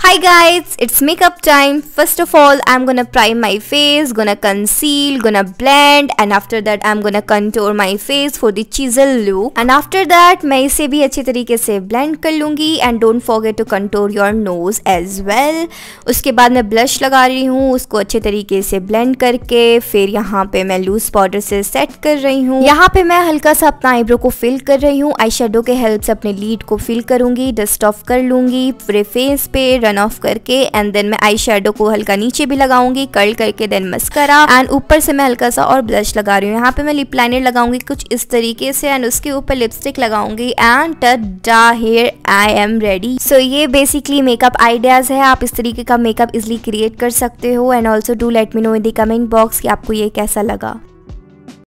Hi guys, it's makeup time. First of all, I'm gonna prime my face, gonna conceal, gonna blend and after that I'm gonna contour my face for the chisel look. And after that, मैं इसे भी अच्छे तरीके से blend कर लूँगी and don't forget to contour your nose as well. उसके बाद मैं blush लगा रही हूँ उसको अच्छे तरीके से blend करके फिर यहाँ पे मैं loose powder से set कर रही हूँ यहाँ पे मैं हल्का सा अपना eyebrow को fill कर रही हूँ Eyeshadow के help से अपने lid को fill करूँगी dust off कर लूँगी पूरे face पे रन ऑफ करके एंड देन मैं आई शेडो को हल्का नीचे भी लगाऊंगी कर्ल करके देन मस्करा एंड ऊपर से मैं हल्का सा और ब्लश लगा रही हूँ यहाँ पे मैं लिप लाइनर लगाऊंगी कुछ इस तरीके से एंड उसके ऊपर लिपस्टिक लगाऊंगी एंड टा here I am ready so ये बेसिकली मेकअप आइडियाज है आप इस तरीके का मेकअप इजिली क्रिएट कर सकते हो and also do let me know in the comment box की आपको ये कैसा लगा